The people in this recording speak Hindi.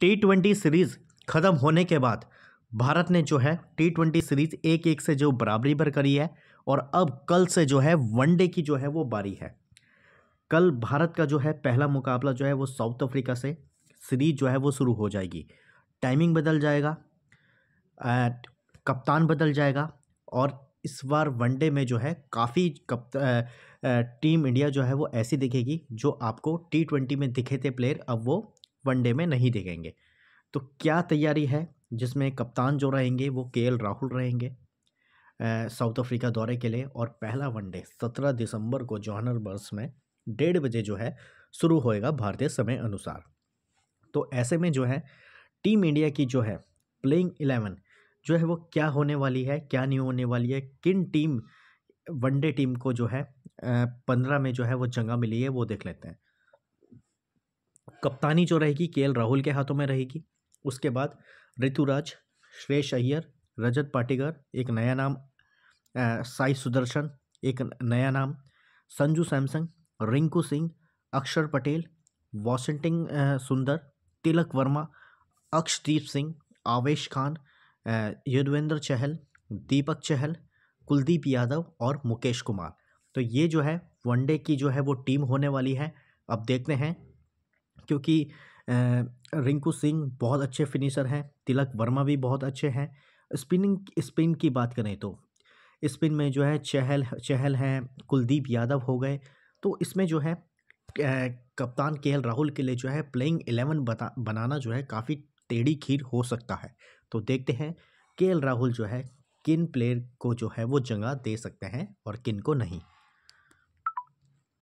टी ट्वेंटी सीरीज़ ख़त्म होने के बाद भारत ने जो है टी ट्वेंटी सीरीज़ एक एक से जो बराबरी पर करी है और अब कल से जो है वनडे की जो है वो बारी है कल भारत का जो है पहला मुकाबला जो है वो साउथ अफ्रीका से सीरीज जो है वो शुरू हो जाएगी टाइमिंग बदल जाएगा कप्तान बदल जाएगा और इस बार वनडे में जो है काफ़ी कप टीम इंडिया जो है वो ऐसी दिखेगी जो आपको टी ट्वेंटी में दिखे थे प्लेयर अब वो वनडे में नहीं देखेंगे तो क्या तैयारी है जिसमें कप्तान जो रहेंगे वो के राहुल रहेंगे साउथ अफ्रीका दौरे के लिए और पहला वनडे सत्रह दिसंबर को बर्स में डेढ़ बजे जो है शुरू होएगा भारतीय समय अनुसार तो ऐसे में जो है टीम इंडिया की जो है प्लेइंग इलेवन जो है वो क्या होने वाली है क्या नहीं होने वाली है किन टीम वनडे टीम को जो है पंद्रह में जो है वो जगह मिली है वो देख लेते हैं कप्तानी जो रहेगी के राहुल के हाथों में रहेगी उसके बाद ऋतुराज श्रेयस अय्यर रजत पाटीगर एक नया नाम साई सुदर्शन एक नया नाम संजू सैमसंग रिंकू सिंह अक्षर पटेल वॉशिंगटन सुंदर तिलक वर्मा अक्षदीप सिंह आवेश खान युद्वेंद्र चहल दीपक चहल कुलदीप यादव और मुकेश कुमार तो ये जो है वनडे की जो है वो टीम होने वाली है अब देखते हैं क्योंकि रिंकू सिंह बहुत अच्छे फिनिशर हैं तिलक वर्मा भी बहुत अच्छे हैं स्पिनिंग स्पिन की बात करें तो स्पिन में जो है चहल चहल हैं कुलदीप यादव हो गए तो इसमें जो है कप्तान के राहुल के लिए जो है प्लेइंग एलेवन बता बनाना जो है काफ़ी टेढ़ी खीर हो सकता है तो देखते हैं के राहुल जो है किन प्लेयर को जो है वो जगह दे सकते हैं और किन को नहीं